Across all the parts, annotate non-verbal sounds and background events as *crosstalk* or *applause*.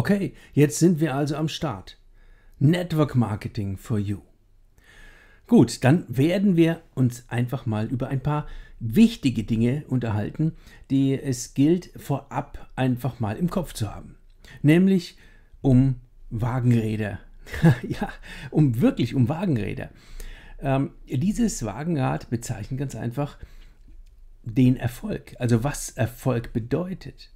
Okay, jetzt sind wir also am Start. Network Marketing for You. Gut, dann werden wir uns einfach mal über ein paar wichtige Dinge unterhalten, die es gilt vorab einfach mal im Kopf zu haben. Nämlich um Wagenräder. *laughs* ja, um wirklich um Wagenräder. Ähm, dieses Wagenrad bezeichnet ganz einfach den Erfolg, also was Erfolg bedeutet.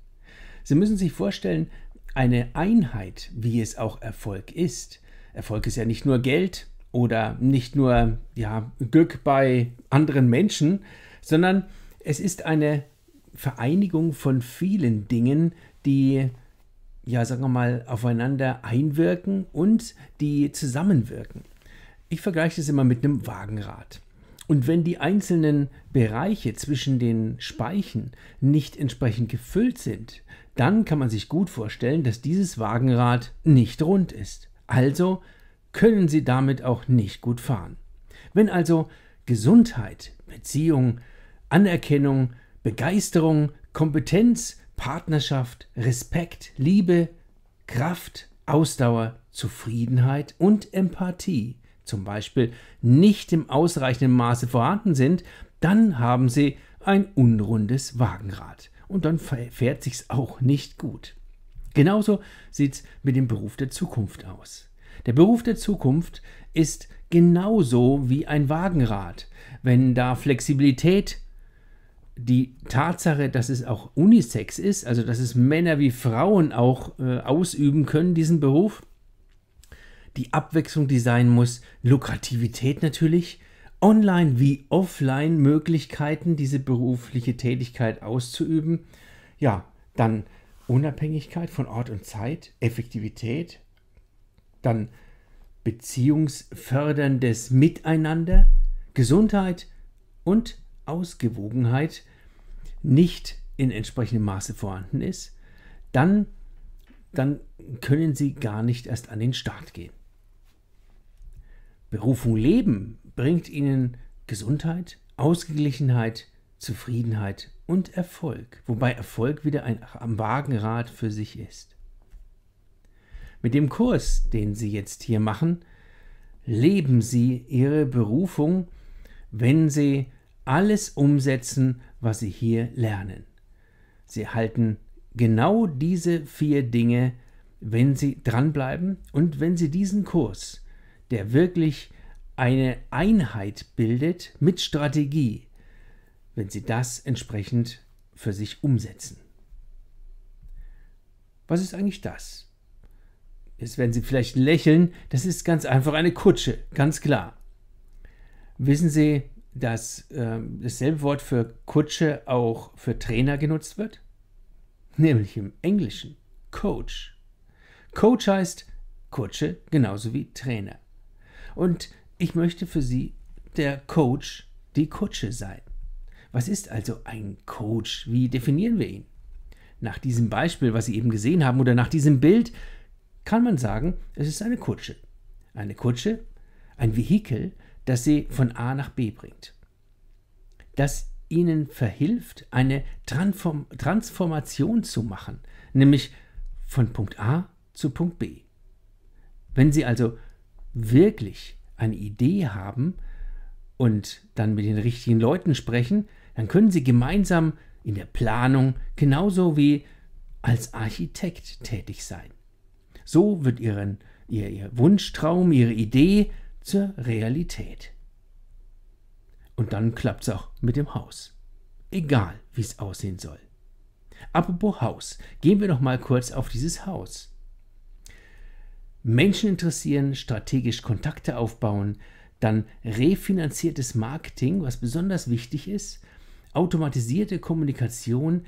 Sie müssen sich vorstellen, eine Einheit, wie es auch Erfolg ist. Erfolg ist ja nicht nur Geld oder nicht nur ja, Glück bei anderen Menschen, sondern es ist eine Vereinigung von vielen Dingen, die, ja, sagen wir mal, aufeinander einwirken und die zusammenwirken. Ich vergleiche das immer mit einem Wagenrad. Und wenn die einzelnen Bereiche zwischen den Speichen nicht entsprechend gefüllt sind, dann kann man sich gut vorstellen, dass dieses Wagenrad nicht rund ist. Also können Sie damit auch nicht gut fahren. Wenn also Gesundheit, Beziehung, Anerkennung, Begeisterung, Kompetenz, Partnerschaft, Respekt, Liebe, Kraft, Ausdauer, Zufriedenheit und Empathie zum Beispiel nicht im ausreichenden Maße vorhanden sind, dann haben Sie ein unrundes Wagenrad und dann fährt sich's auch nicht gut. Genauso sieht's mit dem Beruf der Zukunft aus. Der Beruf der Zukunft ist genauso wie ein Wagenrad. Wenn da Flexibilität die Tatsache, dass es auch Unisex ist, also dass es Männer wie Frauen auch äh, ausüben können, diesen Beruf, die Abwechslung, die sein muss, Lukrativität natürlich, Online- wie Offline-Möglichkeiten, diese berufliche Tätigkeit auszuüben. Ja, dann Unabhängigkeit von Ort und Zeit, Effektivität, dann beziehungsförderndes Miteinander, Gesundheit und Ausgewogenheit nicht in entsprechendem Maße vorhanden ist, dann, dann können sie gar nicht erst an den Start gehen. Berufung leben bringt ihnen Gesundheit, Ausgeglichenheit, Zufriedenheit und Erfolg, wobei Erfolg wieder ein am Wagenrad für sich ist. Mit dem Kurs, den Sie jetzt hier machen, leben Sie Ihre Berufung, wenn Sie alles umsetzen, was Sie hier lernen. Sie erhalten genau diese vier Dinge, wenn Sie dranbleiben und wenn Sie diesen Kurs, der wirklich eine Einheit bildet mit Strategie, wenn sie das entsprechend für sich umsetzen. Was ist eigentlich das? Jetzt werden Sie vielleicht lächeln, das ist ganz einfach eine Kutsche, ganz klar. Wissen Sie, dass äh, dasselbe Wort für Kutsche auch für Trainer genutzt wird? Nämlich im Englischen Coach. Coach heißt Kutsche genauso wie Trainer. Und ich möchte für Sie der Coach, die Kutsche sein. Was ist also ein Coach? Wie definieren wir ihn? Nach diesem Beispiel, was Sie eben gesehen haben, oder nach diesem Bild, kann man sagen, es ist eine Kutsche. Eine Kutsche, ein Vehikel, das Sie von A nach B bringt. Das Ihnen verhilft, eine Transform Transformation zu machen, nämlich von Punkt A zu Punkt B. Wenn Sie also wirklich eine Idee haben und dann mit den richtigen Leuten sprechen, dann können Sie gemeinsam in der Planung genauso wie als Architekt tätig sein. So wird ihren, ihr, ihr Wunschtraum, Ihre Idee zur Realität. Und dann klappt es auch mit dem Haus. Egal, wie es aussehen soll. Apropos Haus, gehen wir noch mal kurz auf dieses Haus. Menschen interessieren, strategisch Kontakte aufbauen, dann refinanziertes Marketing, was besonders wichtig ist, automatisierte Kommunikation,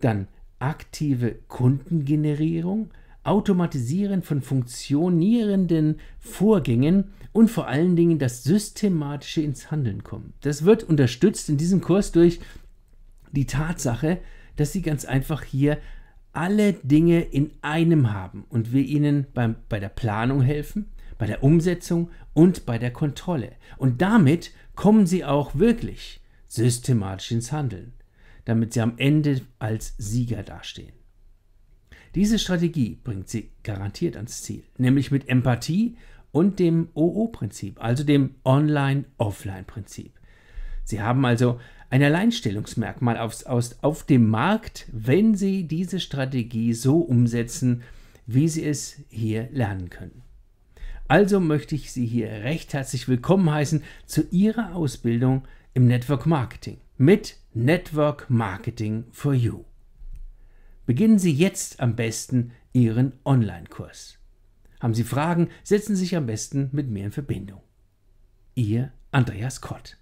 dann aktive Kundengenerierung, Automatisieren von funktionierenden Vorgängen und vor allen Dingen das systematische ins Handeln kommen. Das wird unterstützt in diesem Kurs durch die Tatsache, dass Sie ganz einfach hier alle Dinge in einem haben und wir ihnen beim, bei der Planung helfen, bei der Umsetzung und bei der Kontrolle. Und damit kommen sie auch wirklich systematisch ins Handeln, damit sie am Ende als Sieger dastehen. Diese Strategie bringt sie garantiert ans Ziel, nämlich mit Empathie und dem OO-Prinzip, also dem Online-Offline-Prinzip. Sie haben also ein Alleinstellungsmerkmal auf, aus, auf dem Markt, wenn Sie diese Strategie so umsetzen, wie Sie es hier lernen können. Also möchte ich Sie hier recht herzlich willkommen heißen zu Ihrer Ausbildung im Network Marketing mit Network Marketing for You. Beginnen Sie jetzt am besten Ihren Online-Kurs. Haben Sie Fragen, setzen Sie sich am besten mit mir in Verbindung. Ihr Andreas Kott.